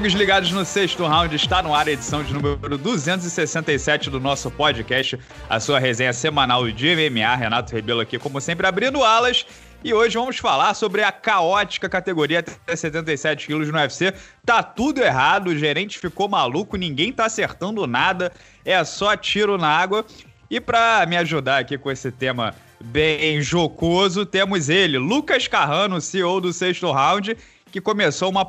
Amigos ligados no sexto round, está no ar a edição de número 267 do nosso podcast, a sua resenha semanal de MMA. Renato Rebelo aqui, como sempre, abrindo alas. E hoje vamos falar sobre a caótica categoria até 77 quilos no UFC. Tá tudo errado, o gerente ficou maluco, ninguém tá acertando nada, é só tiro na água. E para me ajudar aqui com esse tema bem jocoso, temos ele, Lucas Carrano, CEO do sexto round que começou uma.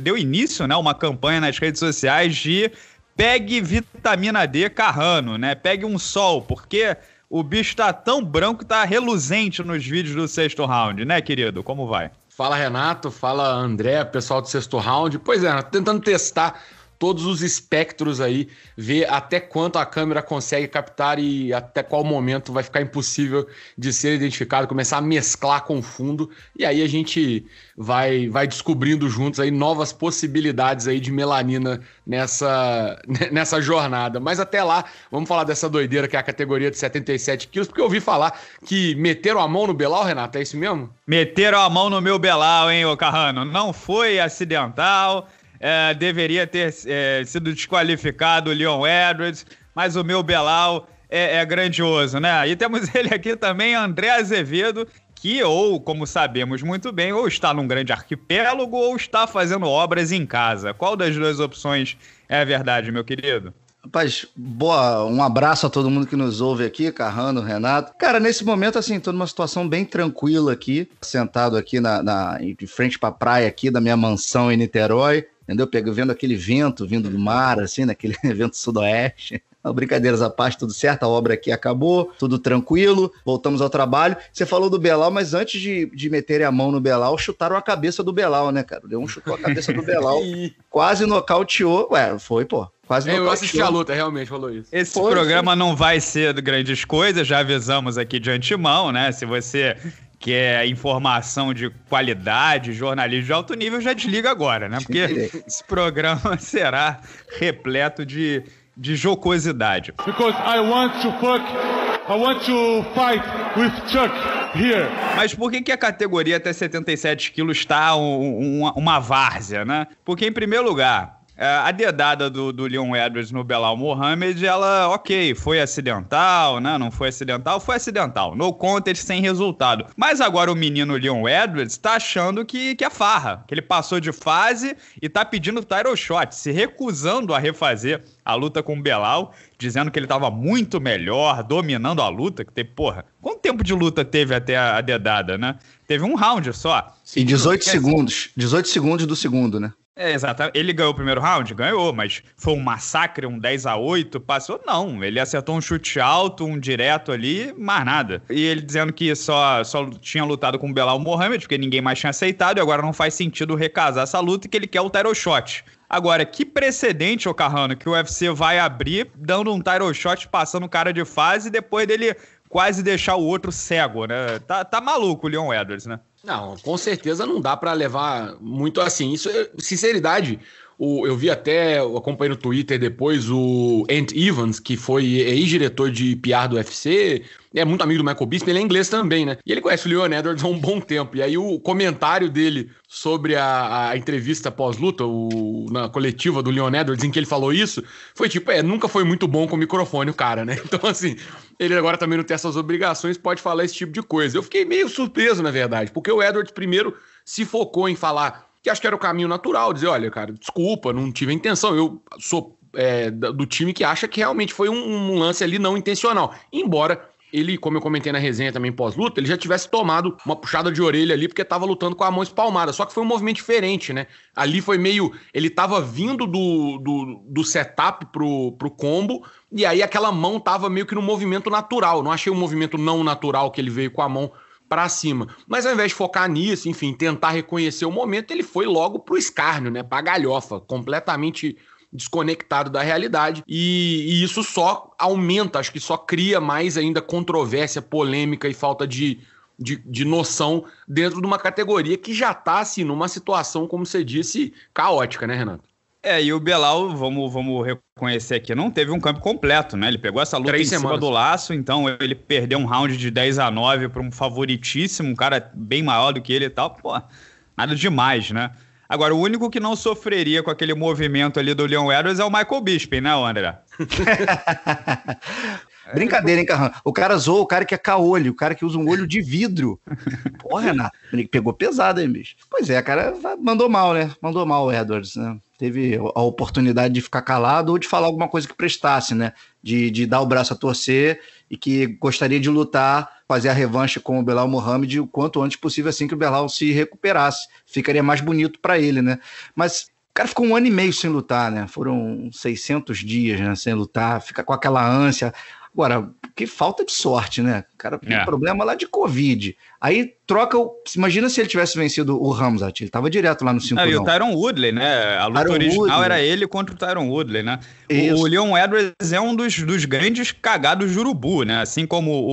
deu início, né? Uma campanha nas redes sociais de pegue vitamina D carrano, né? Pegue um sol, porque o bicho tá tão branco que tá reluzente nos vídeos do sexto round, né, querido? Como vai? Fala Renato, fala André, pessoal do sexto round. Pois é, tentando testar todos os espectros aí, ver até quanto a câmera consegue captar e até qual momento vai ficar impossível de ser identificado, começar a mesclar com o fundo, e aí a gente vai, vai descobrindo juntos aí novas possibilidades aí de melanina nessa, nessa jornada. Mas até lá, vamos falar dessa doideira que é a categoria de 77 quilos, porque eu ouvi falar que meteram a mão no Belal, Renato, é isso mesmo? Meteram a mão no meu Belal, hein, ô Carrano? Não foi acidental é, deveria ter é, sido desqualificado o Leon Edwards, mas o meu Belal é, é, grandioso, né? E temos ele aqui também, André Azevedo, que ou, como sabemos muito bem, ou está num grande arquipélago ou está fazendo obras em casa. Qual das duas opções é verdade, meu querido? Rapaz, boa, um abraço a todo mundo que nos ouve aqui, Carrano, Renato. Cara, nesse momento, assim, tô numa situação bem tranquila aqui, sentado aqui na, na de frente pra praia aqui da minha mansão em Niterói entendeu? Pego, vendo aquele vento vindo do mar, uhum. assim, naquele né? vento sudoeste. Brincadeiras à parte, tudo certo, a obra aqui acabou, tudo tranquilo, voltamos ao trabalho. Você falou do Belal, mas antes de, de meterem a mão no Belal, chutaram a cabeça do Belal, né, cara? Deu um chutou a cabeça do Belal, quase nocauteou. Ué, foi, pô. Quase Eu assisti a luta, realmente falou isso. Esse programa não vai ser grandes coisas, já avisamos aqui de antemão, né? Se você que é informação de qualidade, jornalismo de alto nível, já desliga agora, né? Porque esse programa será repleto de, de jocosidade. Because I want to fuck, I want to fight with Chuck here. Mas por que, que a categoria até 77 quilos está um, um, uma várzea, né? Porque, em primeiro lugar, é, a dedada do, do Leon Edwards no Belal Mohamed, ela, ok, foi acidental, né? Não foi acidental, foi acidental. No contest sem resultado. Mas agora o menino Leon Edwards tá achando que, que é farra, que ele passou de fase e tá pedindo title shot, se recusando a refazer a luta com o Belal, dizendo que ele estava muito melhor, dominando a luta. Que tem porra, quanto tempo de luta teve até a dedada, né? Teve um round só. E 18 segundos. 18 segundos do segundo, né? É, exato. Ele ganhou o primeiro round? Ganhou, mas foi um massacre, um 10 a 8 passou? Não. Ele acertou um chute alto, um direto ali, mais nada. E ele dizendo que só, só tinha lutado com o Belal Mohamed, porque ninguém mais tinha aceitado, e agora não faz sentido recasar essa luta e que ele quer o title shot. Agora, que precedente, ô Carrano, que o UFC vai abrir dando um title shot, passando o cara de fase e depois dele quase deixar o outro cego, né? Tá, tá maluco o Leon Edwards, né? Não, com certeza não dá para levar muito assim. Isso, sinceridade, o, eu vi até, eu acompanhei no Twitter depois o Ant Evans, que foi ex-diretor de PR do UFC, é muito amigo do Michael Bisping, ele é inglês também, né? E ele conhece o Leon Edwards há um bom tempo. E aí o comentário dele sobre a, a entrevista pós-luta, na coletiva do Leon Edwards, em que ele falou isso, foi tipo, é, nunca foi muito bom com o microfone o cara, né? Então, assim, ele agora também não tem essas obrigações, pode falar esse tipo de coisa. Eu fiquei meio surpreso, na verdade, porque o Edwards primeiro se focou em falar que acho que era o caminho natural, dizer, olha, cara, desculpa, não tive a intenção, eu sou é, do time que acha que realmente foi um, um, lance ali não intencional. Embora ele, como eu comentei na resenha também pós-luta, ele já tivesse tomado uma puxada de orelha ali, porque estava lutando com a mão espalmada. Só que foi um movimento diferente, né? Ali foi meio. Ele estava vindo do, do, do setup pro, pro combo, e aí aquela mão estava meio que no movimento natural. Não achei um movimento não natural que ele veio com a mão para cima. Mas ao invés de focar nisso, enfim, tentar reconhecer o momento, ele foi logo pro escárnio, né? Pra galhofa, completamente desconectado da realidade. E, e isso só aumenta, acho que só cria mais ainda controvérsia, polêmica e falta de de, de, noção dentro de uma categoria que já está assim, numa situação, como você disse, caótica, né, Renato? É, e o Belal, vamos, vamos reconhecer aqui, não teve um campo completo, né? Ele pegou essa luta Três em semanas. cima do laço, então ele perdeu um round de 10 a 9 para um favoritíssimo, um cara bem maior do que ele e tal. Pô, nada demais, né? Agora, o único que não sofreria com aquele movimento ali do Leon Edwards é o Michael Bisping, né, André? Brincadeira, hein, Carran? O cara zoou o cara que é caolho, o cara que usa um olho de vidro. Porra, Renato, pegou pesado, hein, bicho? Pois é, cara mandou mal, né? Mandou mal o Edwards, né? teve a oportunidade de ficar calado ou de falar alguma coisa que prestasse, né? De, de dar o braço a torcer e que gostaria de lutar, fazer a revanche com o Belal Mohamed o quanto antes possível, assim que o Belal se recuperasse. Ficaria mais bonito para ele, né? Mas o cara ficou um ano e meio sem lutar, né? Foram 600 dias né, sem lutar, fica com aquela ânsia. Agora, que falta de sorte, né? O cara tem é. problema lá de Covid. Aí troca o. Imagina se ele tivesse vencido o Ramsat. Ele tava direto lá no 5 E o Tyron Woodley, né? A luta Tyron original Woodley. era ele contra o Tyron Woodley, né? Isso. O Leon Edwards é um dos, dos grandes cagados jurubu, né? Assim como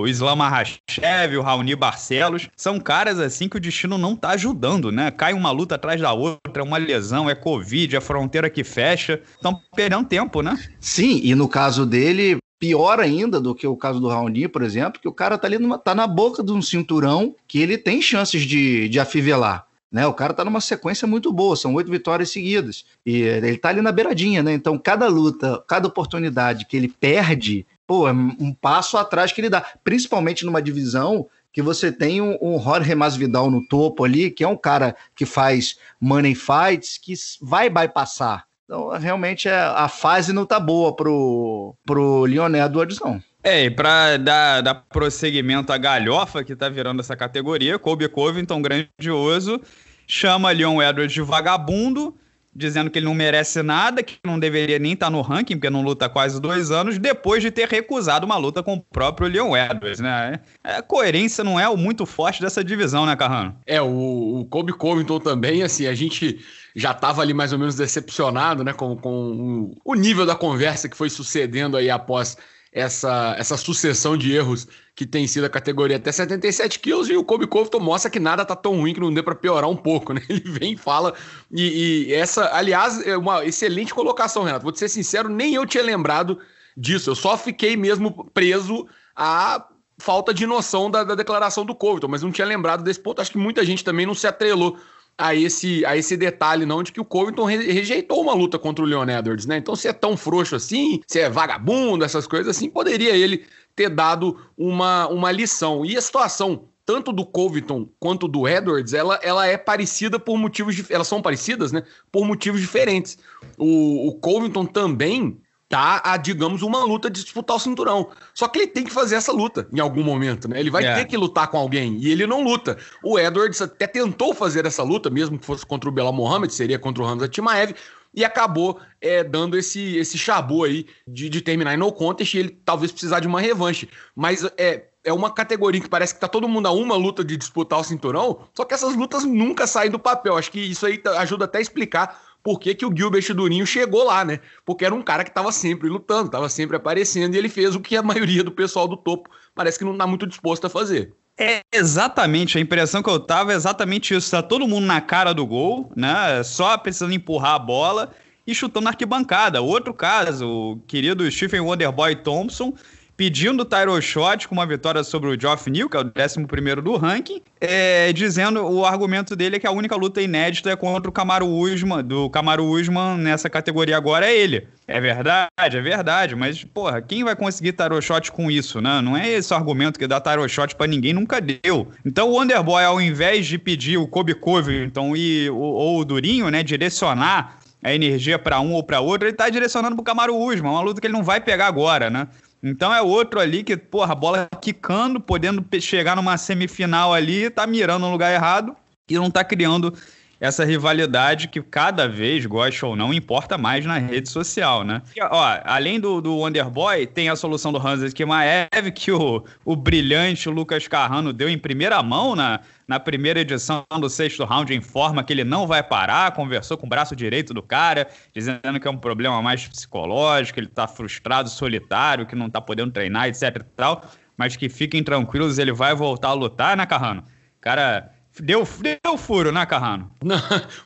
o Islam Arrachev, o Raoni Barcelos. São caras assim que o destino não tá ajudando, né? Cai uma luta atrás da outra, é uma lesão, é Covid, é a fronteira que fecha. Estão perdendo tempo, né? Sim, e no caso dele, pior ainda do que o caso do Raoni, por exemplo, que o cara tá ali numa, tá na boca de um cinturão que ele tem chances de, de afivelar. Né? O cara tá numa sequência muito boa, são oito vitórias seguidas. E ele tá ali na beiradinha, né? Então, cada luta, cada oportunidade que ele perde, pô, é um passo atrás que ele dá. Principalmente numa divisão que você tem um, um Jorge Masvidal no topo ali, que é um cara que faz money fights, que vai bypassar então, realmente, é, a fase não tá boa pro, pro Lionel Edwards, não. É, e pra dar, dar prosseguimento à galhofa que tá virando essa categoria, Kobe Covington, grandioso, chama Leon Edwards de vagabundo, dizendo que ele não merece nada, que não deveria nem estar tá no ranking, porque não luta há quase dois anos, depois de ter recusado uma luta com o próprio Leon Edwards, né? É, a coerência não é o muito forte dessa divisão, né, Carrano? É, o, o Kobe Covington também, assim, a gente já estava ali mais ou menos decepcionado, né, com, com o nível da conversa que foi sucedendo aí após essa, essa sucessão de erros que tem sido a categoria até 77 quilos e o Kobe Covington mostra que nada tá tão ruim que não dê para piorar um pouco, né? Ele vem fala, e fala e, essa, aliás, é uma excelente colocação, Renato. Vou te ser sincero, nem eu tinha lembrado disso. Eu só fiquei mesmo preso à falta de noção da, da declaração do Covington, mas não tinha lembrado desse ponto. Acho que muita gente também não se atrelou a esse, a esse detalhe, não, de que o Covington rejeitou uma luta contra o Leon Edwards, né? Então, se é tão frouxo assim, se é vagabundo, essas coisas assim, poderia ele ter dado uma, uma lição. E a situação tanto do Covington quanto do Edwards, ela, ela é parecida por motivos elas são parecidas, né? Por motivos diferentes. O, o Covington também tá a, digamos, uma luta de disputar o cinturão. Só que ele tem que fazer essa luta em algum momento, né? Ele vai é. ter que lutar com alguém e ele não luta. O Edwards até tentou fazer essa luta, mesmo que fosse contra o Bela Mohamed, seria contra o Hamza Timaev, e acabou é, dando esse esse chabu aí de, de terminar em no contest e ele talvez precisar de uma revanche. Mas é, é uma categoria que parece que tá todo mundo a uma luta de disputar o cinturão, só que essas lutas nunca saem do papel. Acho que isso aí tá, ajuda até a explicar por que, que o Gilbert Durinho chegou lá, né? Porque era um cara que estava sempre lutando, estava sempre aparecendo, e ele fez o que a maioria do pessoal do topo parece que não está muito disposto a fazer. É exatamente, a impressão que eu tava é exatamente isso. Tá todo mundo na cara do gol, né? Só precisando empurrar a bola e chutando na arquibancada. Outro caso, o querido Stephen Wonderboy Thompson, pedindo o title shot com uma vitória sobre o Geoff New, que é o 11 do ranking, é, dizendo o argumento dele é que a única luta inédita é contra o Camaro Usman, do Camaro Usman nessa categoria agora é ele. É verdade, é verdade, mas, porra, quem vai conseguir tarot shot com isso, né? Não é esse argumento que dá tarot shot pra ninguém, nunca deu. Então o Underboy, ao invés de pedir o Kobe Covington então, e, ou, ou o Durinho, né, direcionar a energia para um ou para outro, ele tá direcionando pro Camaro Usman, uma luta que ele não vai pegar agora, né? Então é outro ali que, porra, a bola quicando, podendo chegar numa semifinal ali, tá mirando no lugar errado e não tá criando essa rivalidade que cada vez, gosta ou não, importa mais na é. rede social, né? E, ó, além do, do Wonderboy, tem a solução do Hanses Kimaev, que o, o brilhante Lucas Carrano deu em primeira mão na, na primeira edição do sexto round, informa que ele não vai parar, conversou com o braço direito do cara, dizendo que é um problema mais psicológico, ele tá frustrado, solitário, que não tá podendo treinar, etc e tal, mas que fiquem tranquilos, ele vai voltar a lutar, né, Carrano? Cara Deu, deu furo, né, Carrano? Não,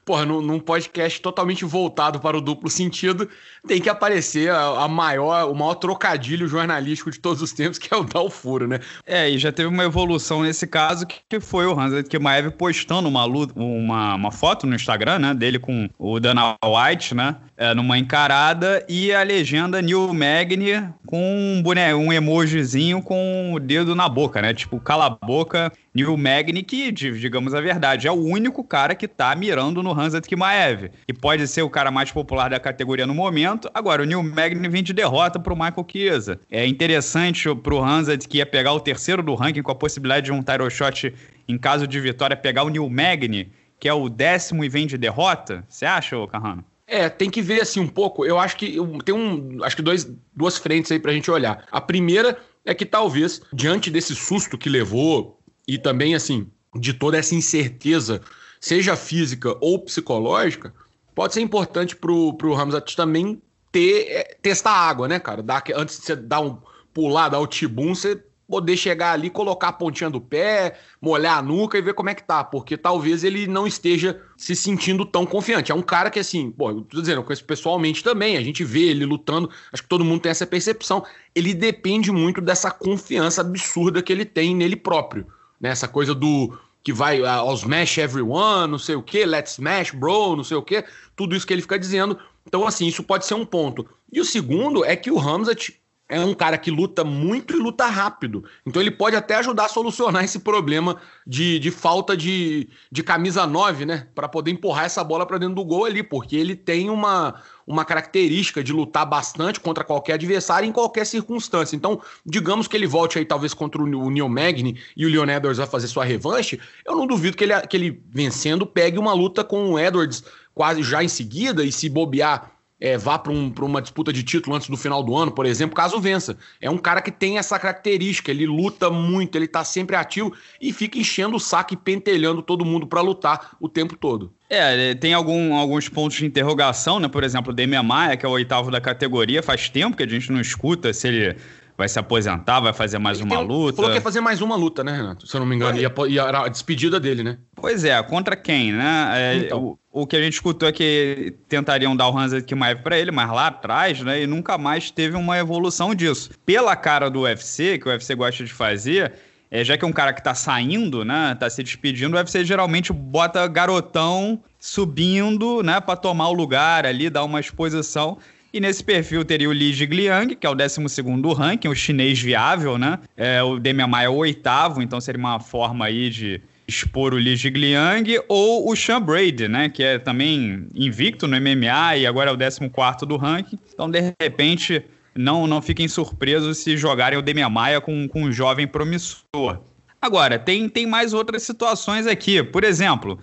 porra, num, num, podcast totalmente voltado para o duplo sentido, tem que aparecer a, a, maior, o maior trocadilho jornalístico de todos os tempos, que é o dar o furo, né? É, e já teve uma evolução nesse caso, que, que foi o Hans Kimaev postando uma, uma, uma foto no Instagram, né, dele com o Dana White, né? é, numa encarada e a legenda New Magni com um, boné, um emojizinho com o dedo na boca, né? Tipo, cala a boca, New Magni, que, digamos a verdade, é o único cara que tá mirando no Hanset Kimaev. E pode ser o cara mais popular da categoria no momento. Agora, o New Magni vem de derrota pro Michael Chiesa. É interessante pro Hanset que ia pegar o terceiro do ranking com a possibilidade de um title shot em caso de vitória, pegar o New Magni, que é o décimo e vem de derrota. Você acha, Carrano? É, tem que ver assim um pouco. Eu acho que tem um, acho que dois, duas frentes aí pra gente olhar. A primeira é que talvez diante desse susto que levou e também assim, de toda essa incerteza, seja física ou psicológica, pode ser importante pro pro Hamzat também ter é, testar água, né, cara? Dá, antes de você dar um pular, dar o tibum, você poder chegar ali, colocar a pontinha do pé, molhar a nuca e ver como é que tá, porque talvez ele não esteja se sentindo tão confiante. É um cara que, assim, pô, eu tô dizendo, eu conheço pessoalmente também, a gente vê ele lutando, acho que todo mundo tem essa percepção. Ele depende muito dessa confiança absurda que ele tem nele próprio, né? Essa coisa do que vai aos ah, smash everyone, não sei o que, let's smash bro, não sei o que, tudo isso que ele fica dizendo. Então, assim, isso pode ser um ponto. E o segundo é que o Hamzat é um cara que luta muito e luta rápido. Então ele pode até ajudar a solucionar esse problema de, de falta de, de camisa 9, né? Para poder empurrar essa bola para dentro do gol ali, porque ele tem uma, uma característica de lutar bastante contra qualquer adversário em qualquer circunstância. Então, digamos que ele volte aí talvez contra o Neil Magny e o Leon Edwards vai fazer sua revanche, eu não duvido que ele, que ele vencendo pegue uma luta com o Edwards quase já em seguida e se bobear é, vá para um, uma disputa de título antes do final do ano, por exemplo, caso vença. É um cara que tem essa característica, ele luta muito, ele está sempre ativo e fica enchendo o saco e pentelhando todo mundo para lutar o tempo todo. É, tem algum, alguns pontos de interrogação, né? Por exemplo, o Demian Maia, que é o oitavo da categoria, faz tempo que a gente não escuta se ele vai se aposentar, vai fazer mais ele uma tem, luta. Falou que ia fazer mais uma luta, né, Renato? Se eu não me engano, ia, era a despedida dele, né? Pois é, contra quem, né? É, então. o, o que a gente escutou é que tentariam dar o Hansa Kimaev para ele, mas lá atrás, né? E nunca mais teve uma evolução disso. Pela cara do UFC, que o UFC gosta de fazer, é, já que é um cara que tá saindo, né, tá se despedindo, o UFC geralmente bota garotão subindo, né, para tomar o lugar ali, dar uma exposição. E nesse perfil teria o Li Jigliang, que é o 12 do ranking, o chinês viável, né? É, o Demian Maia é o oitavo, então seria uma forma aí de expor o Li Jigliang, ou o Sean Brady, né? Que é também invicto no MMA e agora é o 14 do ranking. Então, de repente, não, não fiquem surpresos se jogarem o Demian Maia com, com um jovem promissor. Agora, tem, tem mais outras situações aqui. Por exemplo,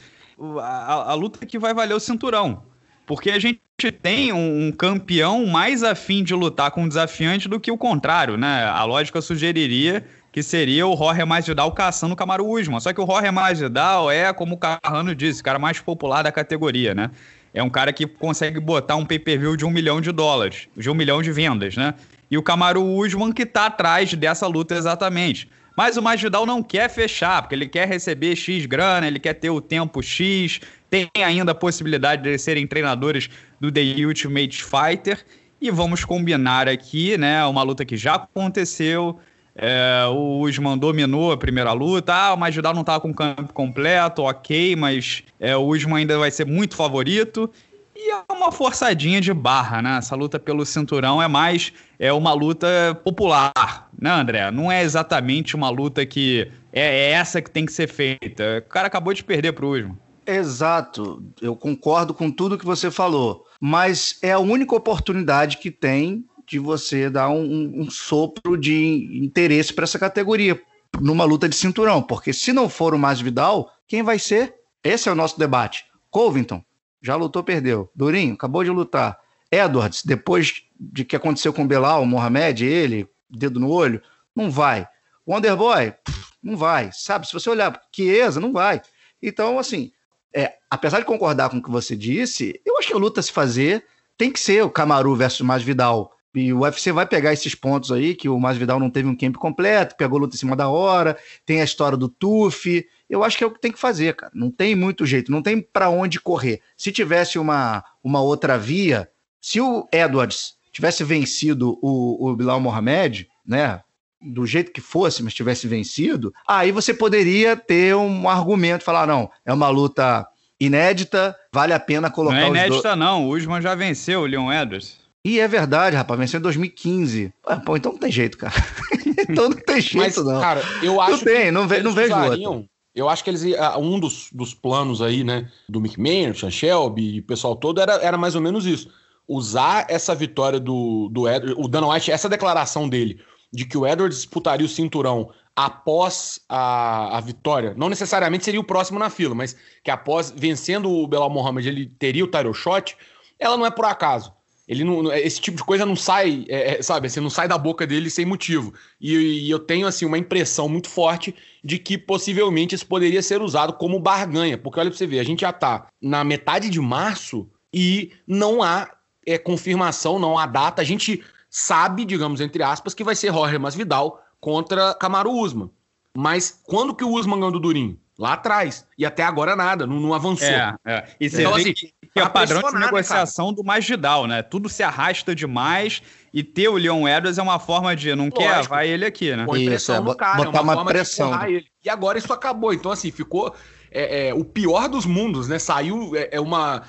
a, a luta que vai valer o cinturão. Porque a gente tem um campeão mais afim de lutar com um desafiante do que o contrário, né? A lógica sugeriria que seria o Jorge Masvidal caçando o Camaro Usman. Só que o Jorge Masvidal é, como o Carrano disse, o cara mais popular da categoria, né? É um cara que consegue botar um pay-per-view de um milhão de dólares, de um milhão de vendas, né? E o Camaro Usman que tá atrás dessa luta exatamente. Mas o Magidal não quer fechar, porque ele quer receber X grana, ele quer ter o tempo X, tem ainda a possibilidade de serem treinadores do The Ultimate Fighter. E vamos combinar aqui, né? Uma luta que já aconteceu. É, o Usman dominou a primeira luta. Ah, o Magidal não estava tá com o campo completo, ok, mas é, o Usman ainda vai ser muito favorito. E é uma forçadinha de barra, né? Essa luta pelo cinturão é mais é uma luta popular, não, André? Não é exatamente uma luta que é, é, essa que tem que ser feita. O cara acabou de perder para o Usman. Exato, eu concordo com tudo que você falou, mas é a única oportunidade que tem de você dar um, um sopro de interesse para essa categoria numa luta de cinturão, porque se não for o Masvidal, quem vai ser? Esse é o nosso debate. Covington já lutou, perdeu. Durinho acabou de lutar. Edwards, depois de que aconteceu com Belal, Mohamed, ele dedo no olho, não vai. Wonderboy, não vai. Sabe, se você olhar Chiesa, não vai. Então, assim, é, apesar de concordar com o que você disse, eu acho que a luta a se fazer tem que ser o Camaru versus Masvidal. E o UFC vai pegar esses pontos aí, que o Masvidal não teve um camp completo, pegou a luta em cima da hora, tem a história do Tuf. Eu acho que é o que tem que fazer, cara. Não tem muito jeito, não tem para onde correr. Se tivesse uma, uma outra via, se o Edwards tivesse vencido o, o Bilal Mohamed, né? Do jeito que fosse, mas tivesse vencido, aí você poderia ter um argumento, falar, não, é uma luta inédita, vale a pena colocar Não é inédita não, o Usman já venceu o Leon Edwards. E é verdade, rapaz, venceu em 2015. pô, então não tem jeito, cara. então não tem jeito, Mas, não. Cara, eu acho. Não tem, não, ve não vejo outro. Eu acho que eles. Ah, um dos, dos planos aí, né? Do McMahon, Sean Shelby e o pessoal todo era, era mais ou menos isso usar essa vitória do, do Edwards, o Dana White, essa declaração dele de que o Edwards disputaria o cinturão após a, a vitória, não necessariamente seria o próximo na fila, mas que após vencendo o Belal Mohamed ele teria o title shot, ela não é por acaso. Ele não, esse tipo de coisa não sai, é, é sabe, você assim, não sai da boca dele sem motivo. E, e, eu tenho, assim, uma impressão muito forte de que possivelmente isso poderia ser usado como barganha. Porque olha pra você ver, a gente já tá na metade de março e não há é, confirmação, não há data. A gente sabe, digamos, entre aspas, que vai ser Jorge Masvidal contra Camaro Usman. Mas quando que o Usman ganhou do Durinho? Lá atrás. E até agora nada, não, não avançou. É, é. E você então, vê assim, que, é tá padrão de negociação cara. do Masvidal, né? Tudo se arrasta demais e ter o Leon Edwards é uma forma de não Lógico. quer, vai ele aqui, né? Isso, é, cara, é botar é uma, uma pressão. E agora isso acabou. Então, assim, ficou é, é, o pior dos mundos, né? Saiu é, é, uma.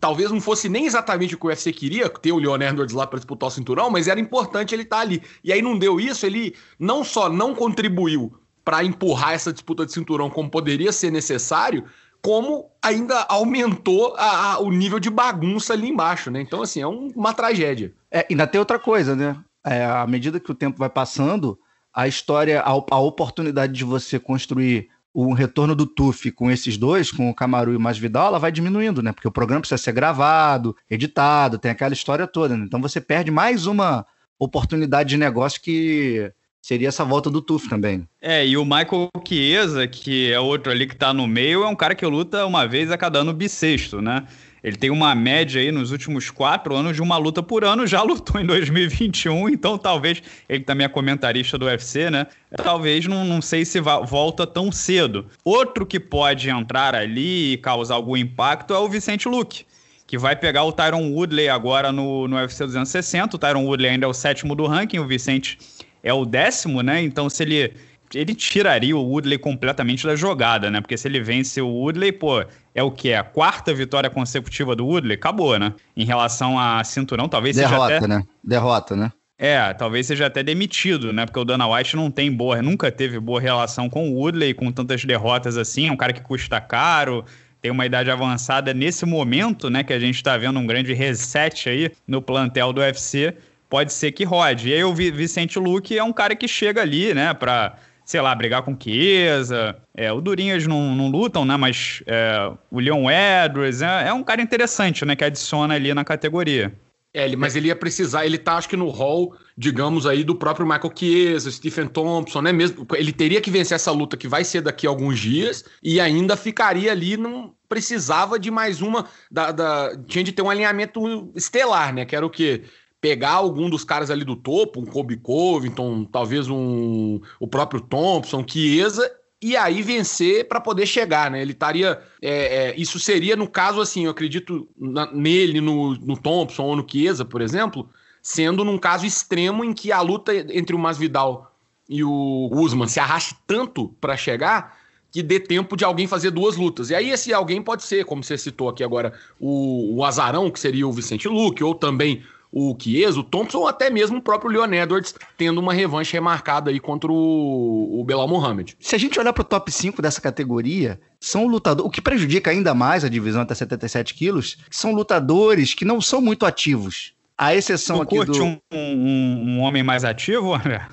Talvez não fosse nem exatamente o que o UFC queria, ter o Leon Edwards lá para disputar o cinturão, mas era importante ele estar tá ali. E aí não deu isso, ele não só não contribuiu para empurrar essa disputa de cinturão como poderia ser necessário, como ainda aumentou a, a, o nível de bagunça ali embaixo, né? Então, assim, é um, uma tragédia. É, ainda tem outra coisa, né? É, à medida que o tempo vai passando, a história, a, a oportunidade de você construir o retorno do TUF com esses dois, com o Camaru e o Masvidal, ela vai diminuindo, né? Porque o programa precisa ser gravado, editado, tem aquela história toda. Né? Então você perde mais uma oportunidade de negócio que seria essa volta do TUF também. É, e o Michael Chiesa, que é outro ali que tá no meio, é um cara que luta uma vez a cada ano bissexto, né? Ele tem uma média aí nos últimos quatro anos de uma luta por ano, já lutou em 2021, então talvez ele também é comentarista do UFC, né? Talvez não, não sei se volta tão cedo. Outro que pode entrar ali e causar algum impacto é o Vicente Luque que vai pegar o Tyron Woodley agora no, no UFC 260. O Tyron Woodley ainda é o sétimo do ranking, o Vicente é o décimo, né? Então, se ele ele tiraria o Woodley completamente da jogada, né? Porque se ele vence o Woodley, pô, é o que? A quarta vitória consecutiva do Woodley? Acabou, né? Em relação a cinturão, talvez Derrota, seja até... né? Derrota, né? É, talvez seja até demitido, né? Porque o Dana White não tem boa, nunca teve boa relação com o Woodley, com tantas derrotas assim, é um cara que custa caro, tem uma idade avançada nesse momento, né? Que a gente tá vendo um grande reset aí no plantel do UFC, pode ser que rode. E aí o Vicente Luque é um cara que chega ali, né, pra sei lá, brigar com Chiesa. É, o Durinho eles não, não lutam, né? Mas é, o Leon Edwards é, é, um cara interessante, né? Que adiciona ali na categoria. É, ele, mas ele ia precisar, ele tá acho que no hall, digamos aí, do próprio Michael Chiesa, Stephen Thompson, né? Mesmo, ele teria que vencer essa luta que vai ser daqui a alguns dias e ainda ficaria ali, não precisava de mais uma, da, da tinha de ter um alinhamento estelar, né? Que era o quê? pegar algum dos caras ali do topo, um Kobe Covington, talvez um o próprio Thompson, Chiesa, e aí vencer para poder chegar, né? Ele estaria. É, é, isso seria, no caso, assim, eu acredito na, nele, no, no Thompson ou no Chiesa, por exemplo, sendo num caso extremo em que a luta entre o Masvidal e o Usman se arraste tanto para chegar que dê tempo de alguém fazer duas lutas. E aí esse alguém pode ser, como você citou aqui agora, o, o Azarão, que seria o Vicente Luque, ou também o Chiesa, o Thompson, ou até mesmo o próprio Leon Edwards tendo uma revanche remarcada aí contra o, o Belal Mohamed. Se a gente olhar para o top 5 dessa categoria, são lutadores, o que prejudica ainda mais a divisão até 77 quilos, são lutadores que não são muito ativos. A exceção tu aqui curte do... um, um, um homem mais ativo, André?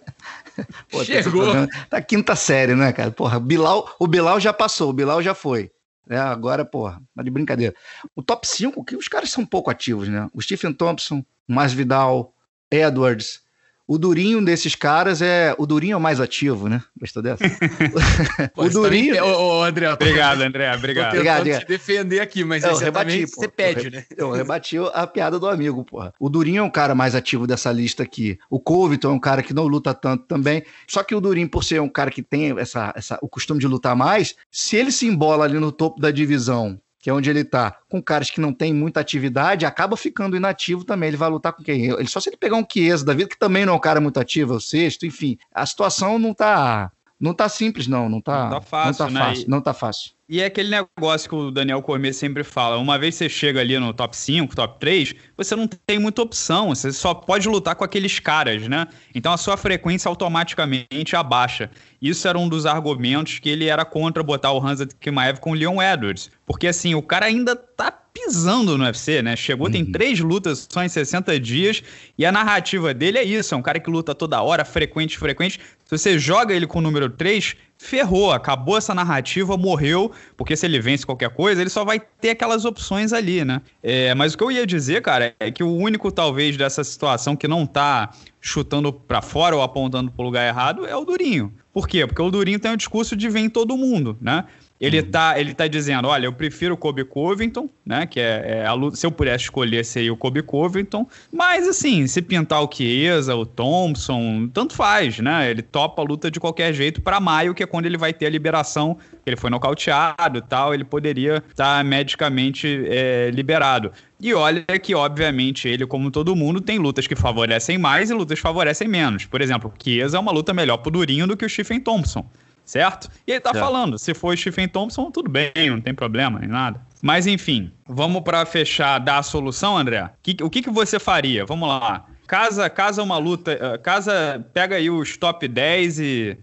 Pô, tá Chegou. Tá, quinta série, né, cara? Porra, Bilal, o Bilal já passou, o Bilal já foi. É, agora, porra, tá de brincadeira. O top 5, que os caras são pouco ativos, né? O Stephen Thompson, o Mais Vidal, Edwards, o Durinho desses caras é. O Durinho é o mais ativo, né? Gostou dessa? o tá Durinho. Ô, oh, oh, André. Obrigado, André. Obrigado. Obrigado. te defender aqui, mas é, eu rebati, você pede, né? Eu rebati a piada do amigo, porra. O Durinho é um cara mais ativo dessa lista aqui. O Covington é um cara que não luta tanto também. Só que o Durinho, por ser um cara que tem essa, essa, o costume de lutar mais, se ele se embola ali no topo da divisão que é onde ele tá, com caras que não tem muita atividade, acaba ficando inativo também. Ele vai lutar com quem? Ele só se ele pegar um Chiesa da vida, que também não é um cara muito ativo, é o sexto, enfim. A situação não tá não tá simples não, não tá, não tá fácil, não tá né? não tá fácil. E é aquele negócio que o Daniel Cormier sempre fala: uma vez você chega ali no top 5, top 3, você não tem muita opção, você só pode lutar com aqueles caras, né? Então a sua frequência automaticamente abaixa. Isso era um dos argumentos que ele era contra botar o Hansa Kimaev com o Leon Edwards. Porque assim, o cara ainda tá pisando no UFC, né? Chegou, uhum. tem três lutas só em 60 dias, e a narrativa dele é isso: é um cara que luta toda hora, frequente, frequente. Se você joga ele com o número 3, ferrou, acabou essa narrativa, morreu, porque se ele vence qualquer coisa, ele só vai ter aquelas opções ali, né? É, mas o que eu ia dizer, cara, é que o único, talvez, dessa situação que não tá chutando para fora ou apontando pro lugar errado é o Durinho. Por quê? Porque o Durinho tem um discurso de vem todo mundo, né? Ele está hum. ele tá dizendo, olha, eu prefiro o Kobe Covington, né? Que é, é a, se eu pudesse escolher seria o Kobe Covington, mas assim, se pintar o Chiesa, o Thompson, tanto faz, né? Ele topa a luta de qualquer jeito para maio, que é quando ele vai ter a liberação, ele foi nocauteado e tal, ele poderia estar tá medicamente é, liberado. E olha que, obviamente, ele, como todo mundo, tem lutas que favorecem mais e lutas que favorecem menos. Por exemplo, Chiesa é uma luta melhor pro Durinho do que o Stephen Thompson certo? E ele tá é. falando, se for Stephen Thompson, tudo bem, não tem problema nem nada. Mas enfim, vamos para fechar, dar a solução, André? Que, o que, que você faria? Vamos lá. Casa, casa uma luta, eh, casa, pega aí os top 10 e,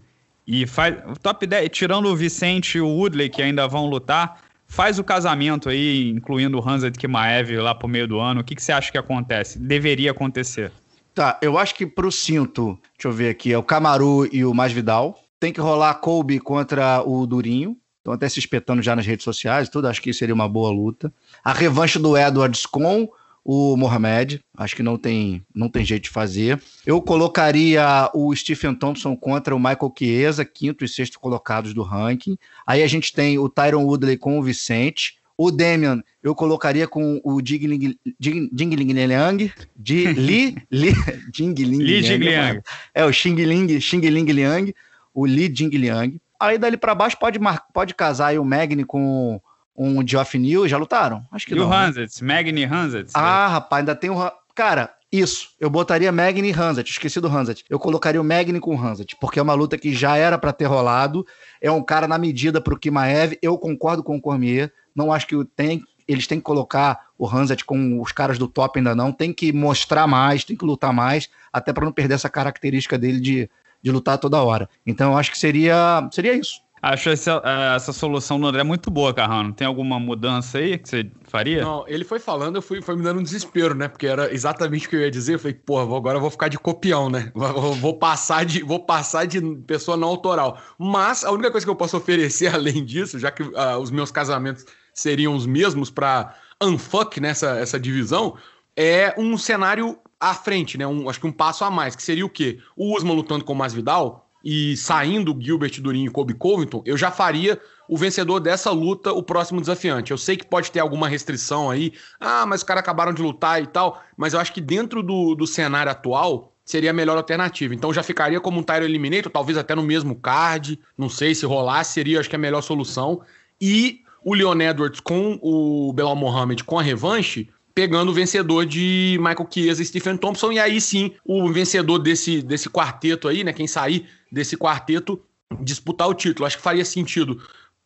e faz. Top 10, tirando o Vicente e o Woodley que ainda vão lutar, faz o casamento aí, incluindo o Hansa de Kimaev lá pro meio do ano. O que, que você acha que acontece? Deveria acontecer? Tá, eu acho que pro cinto, deixa eu ver aqui, é o Camaru e o Masvidal. Tem que rolar Kobe contra o Durinho. Estão até se espetando já nas redes sociais tudo. Acho que seria uma boa luta. A revanche do Edwards com o Mohamed. Acho que não tem, não tem jeito de fazer. Eu colocaria o Stephen Thompson contra o Michael Chiesa, quinto e sexto colocados do ranking. Aí a gente tem o Tyron Woodley com o Vicente. O Damian, eu colocaria com o Jingling Liang. Li, Li, Jingling Liang. É, o Xingling, Xingling Liang o Li Jingliang. Aí dali para baixo pode, pode casar o Magni com um Geoff New, já lutaram? Acho que e não. Né? E o Hanset, né? Magni Hanset. Ah, né? rapaz, ainda tem o... Cara, isso. Eu botaria Magni e Hanset. Esqueci do Hanset. Eu colocaria o Magni com o Hanset, porque é uma luta que já era para ter rolado. É um cara na medida pro Kimaev. Eu concordo com o Cormier. Não acho que tem, eles têm que colocar o Hanset com os caras do top ainda não. Tem que mostrar mais, tem que lutar mais, até para não perder essa característica dele de de lutar toda hora. Então eu acho que seria, seria isso. Acho essa, é, essa solução do André muito boa, Carrano. Tem alguma mudança aí que você faria? Não, ele foi falando, eu fui, foi me dando um desespero, né? Porque era exatamente o que eu ia dizer. Eu falei, porra, agora eu vou ficar de copião, né? Vou, vou, passar de, vou passar de pessoa não autoral. Mas a única coisa que eu posso oferecer além disso, já que uh, os meus casamentos seriam os mesmos para unfuck nessa né, essa divisão, é um cenário à frente, né? Um, acho que um passo a mais, que seria o quê? O Usman lutando com o Masvidal e saindo Gilbert Durinho e Kobe Covington, eu já faria o vencedor dessa luta o próximo desafiante. Eu sei que pode ter alguma restrição aí, ah, mas os caras acabaram de lutar e tal, mas eu acho que dentro do, do cenário atual seria a melhor alternativa. Então já ficaria como um Tyro Eliminator, talvez até no mesmo card, não sei se rolasse, seria acho que a melhor solução. E o Leon Edwards com o Belal Mohamed com a revanche, pegando o vencedor de Michael Chiesa e Stephen Thompson. E aí sim, o vencedor desse, desse quarteto aí, né? Quem sair desse quarteto disputar o título. Acho que faria sentido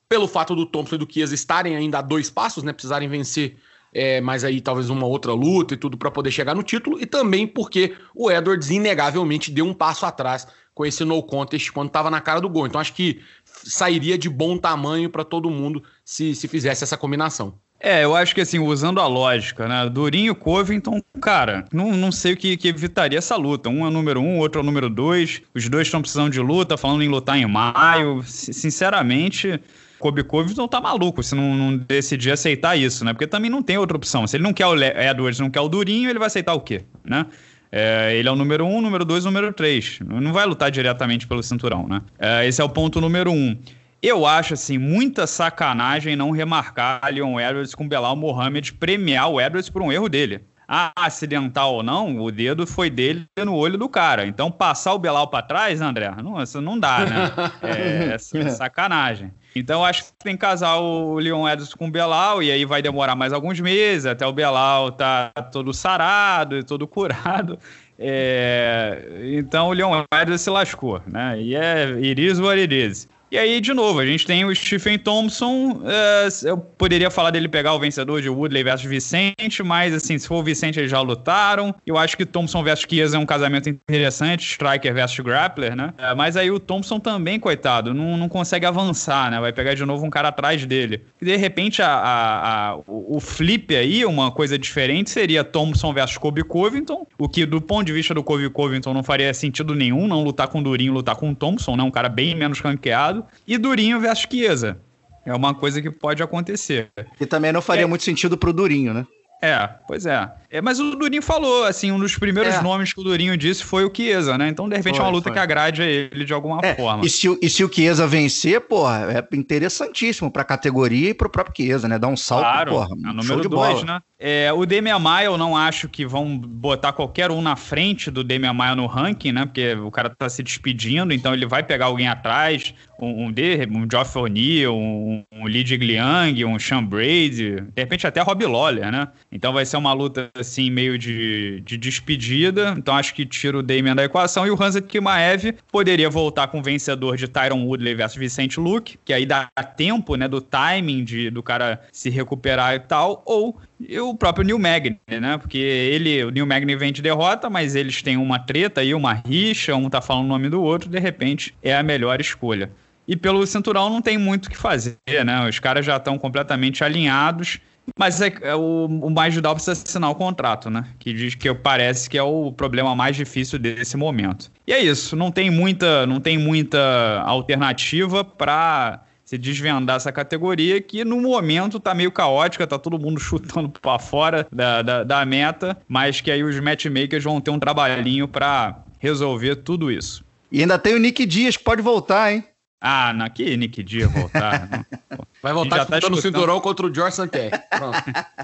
pelo fato do Thompson e do Chiesa estarem ainda a dois passos, né? Precisarem vencer. É, mas aí talvez uma outra luta e tudo para poder chegar no título, e também porque o Edwards inegavelmente deu um passo atrás com esse no contest quando estava na cara do gol. Então acho que sairia de bom tamanho para todo mundo se, se fizesse essa combinação. É, eu acho que assim, usando a lógica, né? Durinho e Covington, cara, não, não sei o que, que evitaria essa luta. Um é o número um, outro é o número dois. Os dois estão precisando de luta, falando em lutar em maio. Sinceramente, Kobe Covington tá maluco se não, não, decidir aceitar isso, né? Porque também não tem outra opção. Se ele não quer o Edwards, não quer o Durinho, ele vai aceitar o quê, né? É, ele é o número um, número dois, número três. Não vai lutar diretamente pelo cinturão, né? É, esse é o ponto número um. Eu acho, assim, muita sacanagem não remarcar Leon Edwards com Belal Mohamed, premiar o Edwards por um erro dele. Ah, acidental ou não, o dedo foi dele no olho do cara. Então, passar o Belal para trás, André, não, isso não dá, né? É, é, é sacanagem. Então, acho que tem que casar o Leon Edwards com o Belal, e aí vai demorar mais alguns meses, até o Belal tá todo sarado e todo curado. É, então, o Leon Edwards se lascou, né? E é it is what it is. E aí, de novo, a gente tem o Stephen Thompson. Uh, eu poderia falar dele pegar o vencedor de Woodley versus Vicente, mas assim, se for o Vicente, eles já lutaram. Eu acho que Thompson versus Kias é um casamento interessante, Striker versus Grappler, né? Uh, mas aí o Thompson também, coitado, não, não consegue avançar, né? Vai pegar de novo um cara atrás dele. E de repente, a, a, a o, flip aí, uma coisa diferente, seria Thompson versus Kobe Covington, o que do ponto de vista do Kobe Covington não faria sentido nenhum, não lutar com Durinho, lutar com Thompson, né? Um cara bem menos ranqueado e Durinho versus Chiesa. É uma coisa que pode acontecer. E também não faria é... muito sentido pro Durinho, né? É, pois é. é. Mas o Durinho falou, assim, um dos primeiros é. nomes que o Durinho disse foi o Chiesa, né? Então, de repente, foi, é uma luta foi. que agrade a ele de alguma é. forma. E se, e se o Chiesa vencer, porra, é interessantíssimo pra categoria e pro próprio Chiesa, né? Dar um salto, claro, porra. Um é número de dois, bola. né? É, o Demian Maia, eu não acho que vão botar qualquer um na frente do Demian Maia no ranking, né? Porque o cara tá se despedindo, então ele vai pegar alguém atrás um, um, de, um Geoff O'Neill, um, um Lee Jigliang, um Sean Brady, de repente até Rob Lawler, né? Então vai ser uma luta assim meio de, de despedida. Então acho que tira o Damien da equação e o Hansa Kimaev poderia voltar com o vencedor de Tyron Woodley versus Vicente Luke, que aí dá tempo, né, do timing de, do cara se recuperar e tal, ou e o próprio Neil Magny, né? Porque ele, o Neil Magny vem de derrota, mas eles têm uma treta aí, uma rixa, um tá falando o nome do outro, de repente é a melhor escolha. E pelo Cinturão não tem muito o que fazer, né? Os caras já estão completamente alinhados. Mas é, é o, o mais Judal precisa assinar o contrato, né? Que diz que parece que é o problema mais difícil desse momento. E é isso, não tem muita, não tem muita alternativa para se desvendar essa categoria que no momento tá meio caótica, tá todo mundo chutando para fora da, da, da meta, mas que aí os matchmakers vão ter um trabalhinho para resolver tudo isso. E ainda tem o Nick Dias que pode voltar, hein? Ah, naquele que Nick Dia voltar. Né? vai voltar disputando tá o cinturão contra o George Santer. Pronto.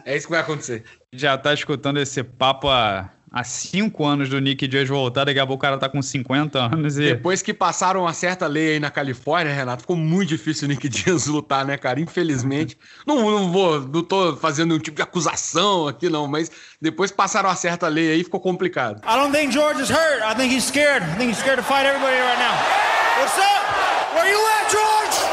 é isso que vai acontecer. Já tá escutando esse papo há, há cinco anos do Nick Dias voltar, daqui a pouco o cara tá com 50 anos e... Depois que passaram uma certa lei aí na Califórnia, Renato, ficou muito difícil o Nick Dias lutar, né, cara? Infelizmente. não, não vou, não tô fazendo um tipo de acusação aqui, não, mas depois passaram uma certa lei aí, ficou complicado. I don't think George is hurt. I think he's scared. I think he's scared to fight everybody right now. What's up?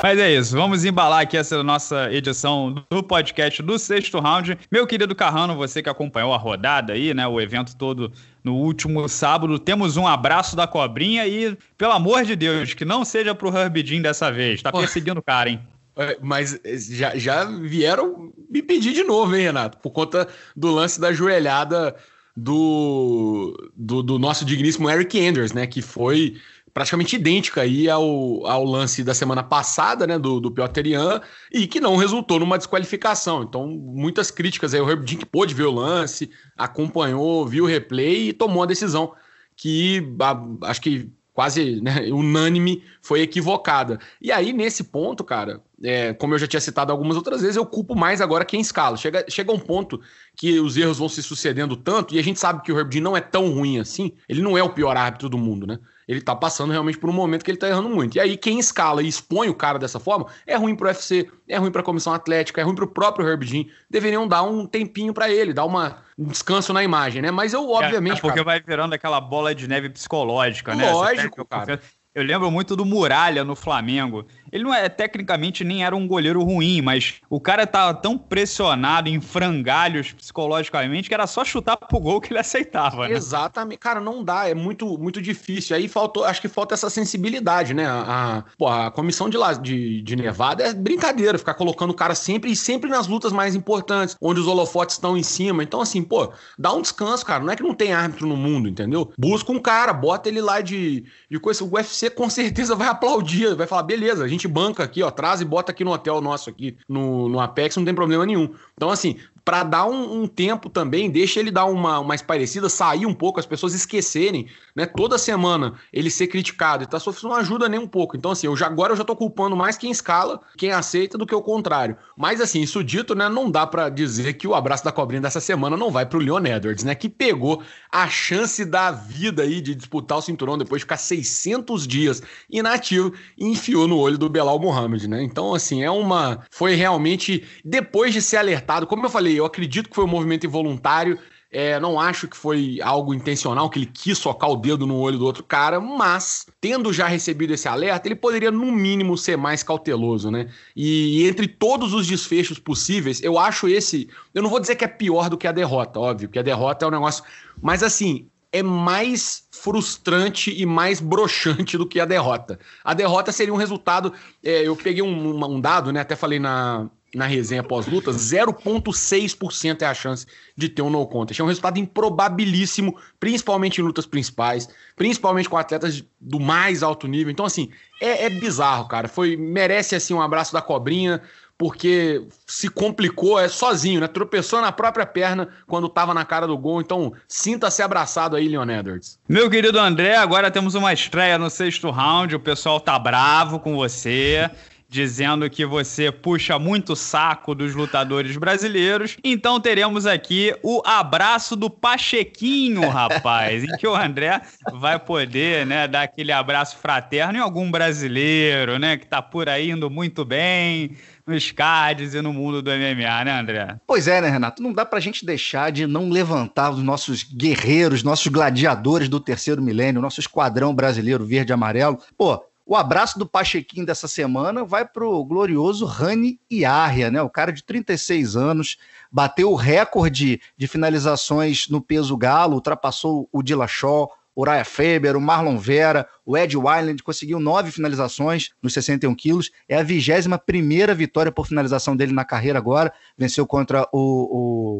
Mas é isso, vamos embalar aqui essa nossa edição do podcast do sexto round. Meu querido Carrano, você que acompanhou a rodada aí, né? O evento todo no último sábado. Temos um abraço da cobrinha e, pelo amor de Deus, que não seja pro Herbidin dessa vez. Tá perseguindo o cara, hein? É, mas eh, já, já vieram me pedir de novo, hein, Renato? Por conta do lance da joelhada do, do, do nosso digníssimo Eric Anders, né? Que foi praticamente idêntica aí ao, ao lance da semana passada, né, do, do Piotr Ian, e que não resultou numa desqualificação. Então, muitas críticas aí. O Herb Dink pôde ver o lance, acompanhou, viu o replay e tomou a decisão que a, acho que quase né, unânime foi equivocada. E aí, nesse ponto, cara, é, como eu já tinha citado algumas outras vezes, eu culpo mais agora quem escala. Chega, chega um ponto que os erros vão se sucedendo tanto, e a gente sabe que o Herb Dean não é tão ruim assim, ele não é o pior árbitro do mundo, né? ele tá passando realmente por um momento que ele tá errando muito. E aí, quem escala e expõe o cara dessa forma é ruim pro UFC, é ruim pra comissão atlética, é ruim pro próprio Herb Jean. Deveriam dar um tempinho para ele, dar uma, um descanso na imagem, né? Mas eu, é, obviamente. É, porque cara, vai virando aquela bola de neve psicológica, né? Lógico, cara. Eu lembro muito do Muralha no Flamengo ele não é, tecnicamente nem era um goleiro ruim, mas o cara tava tão pressionado em frangalhos psicologicamente que era só chutar pro gol que ele aceitava. Né? Exatamente. Cara, não dá, é muito, muito difícil. Aí faltou, acho que falta essa sensibilidade, né? A, a, a comissão de, lá, de, de Nevada é brincadeira, ficar colocando o cara sempre e sempre nas lutas mais importantes, onde os holofotes estão em cima. Então, assim, pô, dá um descanso, cara. Não é que não tem árbitro no mundo, entendeu? Busca um cara, bota ele lá de, de coisa. O UFC com certeza vai aplaudir, vai falar, beleza, a gente gente banca aqui, ó, traz e bota aqui no hotel nosso aqui, no, no Apex, não tem problema nenhum. Então, assim, para dar um, um, tempo também, deixa ele dar uma mais parecida, sair um pouco, as pessoas esquecerem, né? Toda semana ele ser criticado e tá sofrendo não ajuda nem um pouco. Então, assim, eu já, agora eu já tô culpando mais quem escala, quem aceita, do que o contrário. Mas, assim, isso dito, né? Não dá para dizer que o abraço da cobrinha dessa semana não vai pro Leon Edwards, né? Que pegou a chance da vida aí de disputar o cinturão depois de ficar 600 dias inativo e enfiou no olho do Belal Mohamed, né? Então, assim, é uma. Foi realmente, depois de ser alertado, como eu falei, eu acredito que foi um movimento involuntário. É, não acho que foi algo intencional, que ele quis socar o dedo no olho do outro cara, mas, tendo já recebido esse alerta, ele poderia, no mínimo, ser mais cauteloso, né? E, e entre todos os desfechos possíveis, eu acho esse. Eu não vou dizer que é pior do que a derrota, óbvio, que a derrota é um negócio. Mas, assim, é mais frustrante e mais broxante do que a derrota. A derrota seria um resultado. É, eu peguei um, um, dado, né? Até falei na, na resenha pós-luta, 0,6% é a chance de ter um no contest. É um resultado improbabilíssimo, principalmente em lutas principais, principalmente com atletas do mais alto nível. Então, assim, é, é bizarro, cara. Foi Merece, assim, um abraço da cobrinha, porque se complicou é sozinho, né? Tropeçou na própria perna quando estava na cara do gol. Então, sinta-se abraçado aí, Leon Edwards. Meu querido André, agora temos uma estreia no sexto round. O pessoal tá bravo com você dizendo que você puxa muito saco dos lutadores brasileiros. Então teremos aqui o abraço do Pachequinho, rapaz, em que o André vai poder, né, dar aquele abraço fraterno em algum brasileiro, né, que tá por aí indo muito bem nos cards e no mundo do MMA, né, André? Pois é, né, Renato? Não dá pra gente deixar de não levantar os nossos guerreiros, nossos gladiadores do terceiro milênio, nosso esquadrão brasileiro verde e amarelo. Pô, o abraço do Pachequim dessa semana vai para o glorioso Rani Iarria, né? O cara de 36 anos, bateu o recorde de finalizações no peso galo, ultrapassou o Dilachó, o Raya Faber, o Marlon Vera, o Ed Wyland, conseguiu nove finalizações nos 61 quilos. É a 21 vitória por finalização dele na carreira agora. Venceu contra o.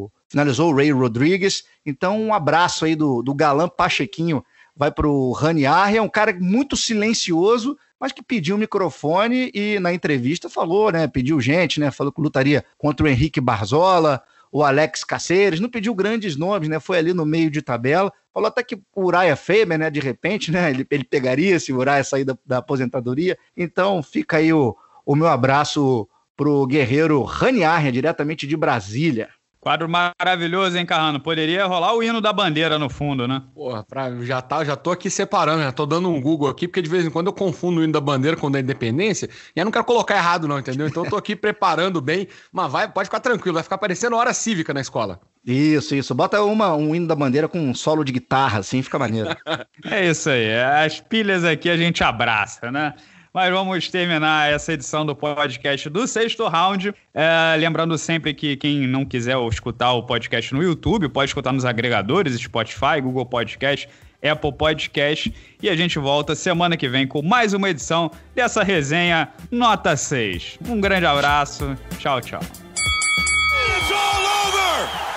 o finalizou o Ray Rodrigues. Então, um abraço aí do, do galã Pachequinho vai para o Rani Arre, é um cara muito silencioso, mas que pediu o microfone e na entrevista falou, né? Pediu gente, né? Falou que lutaria contra o Henrique Barzola, o Alex Caceres, não pediu grandes nomes, né? Foi ali no meio de tabela. Falou até que o Uraia Faber, né? De repente, né? Ele, ele pegaria se o Uriah sair da, da aposentadoria. Então fica aí o, o meu abraço pro guerreiro Rani Arre, diretamente de Brasília. Quadro maravilhoso, hein, Carrano? Poderia rolar o hino da bandeira no fundo, né? Porra, pra, já, tá, já tô aqui separando, já tô dando um Google aqui, porque de vez em quando eu confundo o hino da bandeira com o da independência, e eu não quero colocar errado, não, entendeu? Então eu tô aqui preparando bem, mas vai, pode ficar tranquilo, vai ficar parecendo hora cívica na escola. Isso, isso. Bota uma, um hino da bandeira com um solo de guitarra, assim, fica maneiro. é isso aí. As pilhas aqui a gente abraça, né? Mas vamos terminar essa edição do podcast do sexto round. É, lembrando sempre que quem não quiser escutar o podcast no YouTube, pode escutar nos agregadores, Spotify, Google Podcast, Apple Podcast. E a gente volta semana que vem com mais uma edição dessa resenha Nota 6. Um grande abraço, tchau, tchau. It's all over!